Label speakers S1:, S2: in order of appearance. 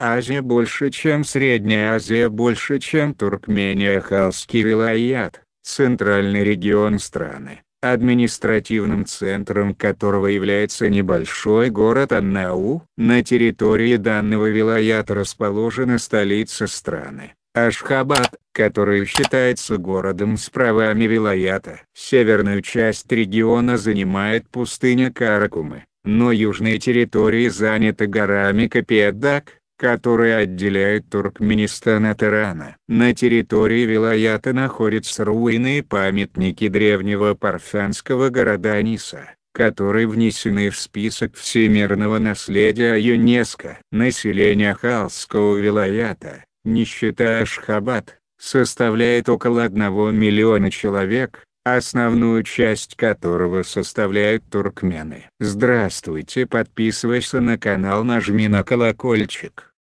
S1: Азия больше чем Средняя Азия больше чем Туркмения Халский вилаят, центральный регион страны, административным центром которого является небольшой город Аннау. На территории данного вилаята расположена столица страны, Ашхабад, который считается городом с правами вилаята. Северную часть региона занимает пустыня Каракумы, но южные территории заняты горами Капиадак, которые отделяют Туркменистан от Ирана. На территории Вилаята находятся руины и памятники древнего парфянского города Аниса которые внесены в список всемирного наследия ЮНЕСКО. Население Халского вилаята, не считая Ашхабад, составляет около 1 миллиона человек, основную часть которого составляют туркмены. Здравствуйте подписывайся на канал нажми на колокольчик.